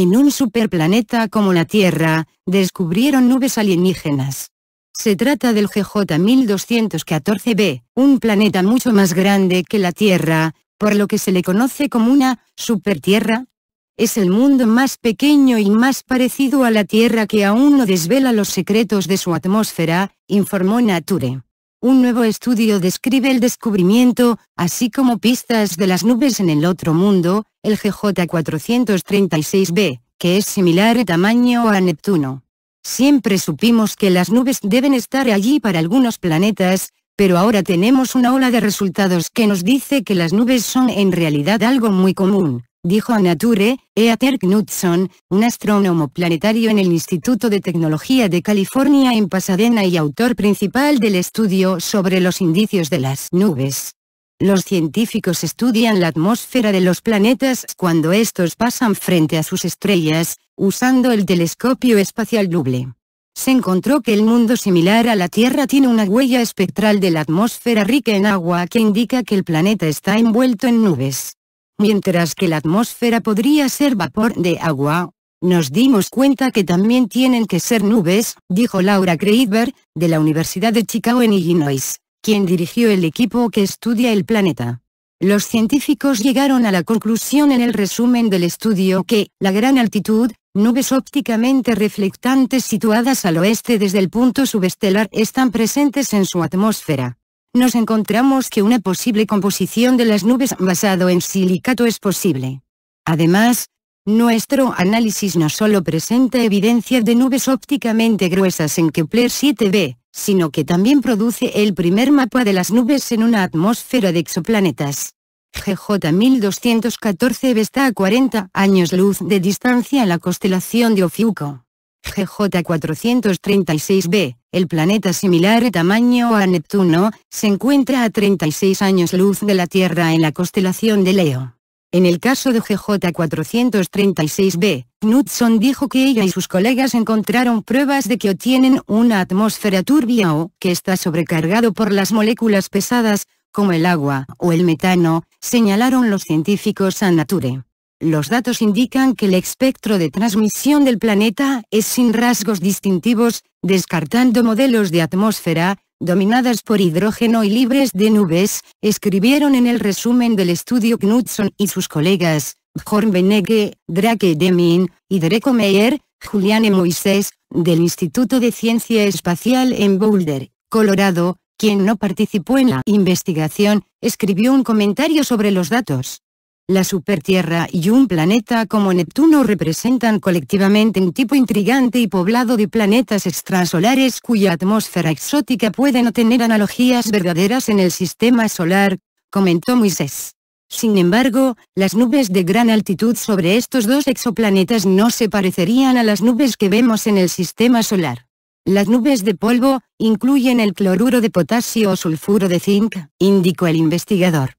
en un superplaneta como la Tierra, descubrieron nubes alienígenas. Se trata del GJ-1214b, un planeta mucho más grande que la Tierra, por lo que se le conoce como una supertierra. Es el mundo más pequeño y más parecido a la Tierra que aún no desvela los secretos de su atmósfera, informó Nature. Un nuevo estudio describe el descubrimiento, así como pistas de las nubes en el otro mundo, el GJ436b, que es similar en tamaño a Neptuno. Siempre supimos que las nubes deben estar allí para algunos planetas, pero ahora tenemos una ola de resultados que nos dice que las nubes son en realidad algo muy común, dijo Nature, Eater Knudson, un astrónomo planetario en el Instituto de Tecnología de California en Pasadena y autor principal del estudio sobre los indicios de las nubes. Los científicos estudian la atmósfera de los planetas cuando estos pasan frente a sus estrellas, usando el telescopio espacial Hubble. Se encontró que el mundo similar a la Tierra tiene una huella espectral de la atmósfera rica en agua que indica que el planeta está envuelto en nubes. Mientras que la atmósfera podría ser vapor de agua, nos dimos cuenta que también tienen que ser nubes, dijo Laura Kreidberg, de la Universidad de Chicago en Illinois, quien dirigió el equipo que estudia el planeta. Los científicos llegaron a la conclusión en el resumen del estudio que, la gran altitud, nubes ópticamente reflectantes situadas al oeste desde el punto subestelar están presentes en su atmósfera nos encontramos que una posible composición de las nubes basado en silicato es posible. Además, nuestro análisis no solo presenta evidencia de nubes ópticamente gruesas en Kepler 7b, sino que también produce el primer mapa de las nubes en una atmósfera de exoplanetas. GJ 1214b está a 40 años luz de distancia en la constelación de Ofiuco. GJ 436b, el planeta similar de tamaño a Neptuno, se encuentra a 36 años luz de la Tierra en la constelación de Leo. En el caso de GJ436b, Knudson dijo que ella y sus colegas encontraron pruebas de que obtienen una atmósfera turbia o que está sobrecargado por las moléculas pesadas, como el agua o el metano, señalaron los científicos a Nature los datos indican que el espectro de transmisión del planeta es sin rasgos distintivos, descartando modelos de atmósfera, dominadas por hidrógeno y libres de nubes, escribieron en el resumen del estudio Knudson y sus colegas, Jorn Drake Demin, y Derek Meyer, Juliane Moisés, del Instituto de Ciencia Espacial en Boulder, Colorado, quien no participó en la investigación, escribió un comentario sobre los datos la supertierra y un planeta como Neptuno representan colectivamente un tipo intrigante y poblado de planetas extrasolares cuya atmósfera exótica puede no tener analogías verdaderas en el sistema solar, comentó Moisés. Sin embargo, las nubes de gran altitud sobre estos dos exoplanetas no se parecerían a las nubes que vemos en el sistema solar. Las nubes de polvo, incluyen el cloruro de potasio o sulfuro de zinc, indicó el investigador.